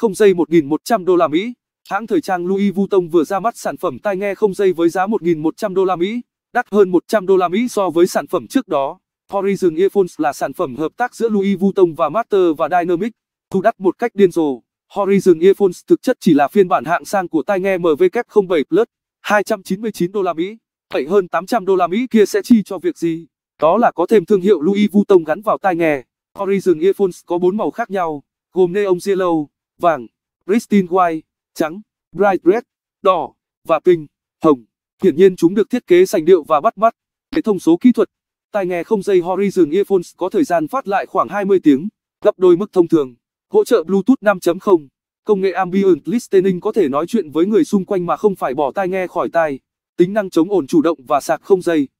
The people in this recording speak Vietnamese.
không dây 1.100 đô la Mỹ. Hãng thời trang Louis Vuitton vừa ra mắt sản phẩm tai nghe không dây với giá 1.100 đô la Mỹ, đắt hơn 100 đô la Mỹ so với sản phẩm trước đó. Horizon Earphones là sản phẩm hợp tác giữa Louis Vuitton và Master và Dynamic, thu đắt một cách điên rồ. Horizon Earphones thực chất chỉ là phiên bản hạng sang của tai nghe MW07 Plus, 299 đô la Mỹ. Vậy hơn 800 đô la Mỹ kia sẽ chi cho việc gì? Đó là có thêm thương hiệu Louis Vuitton gắn vào tai nghe. Horizon Earphones có 4 màu khác nhau, gồm neon yellow, vàng, pristine white, trắng, bright red, đỏ và pink, hồng. Hiển nhiên chúng được thiết kế sành điệu và bắt mắt. Hệ thông số kỹ thuật, tai nghe không dây Horizon Earphones có thời gian phát lại khoảng 20 tiếng, gấp đôi mức thông thường. Hỗ trợ Bluetooth 5.0, công nghệ ambient listening có thể nói chuyện với người xung quanh mà không phải bỏ tai nghe khỏi tai. Tính năng chống ồn chủ động và sạc không dây.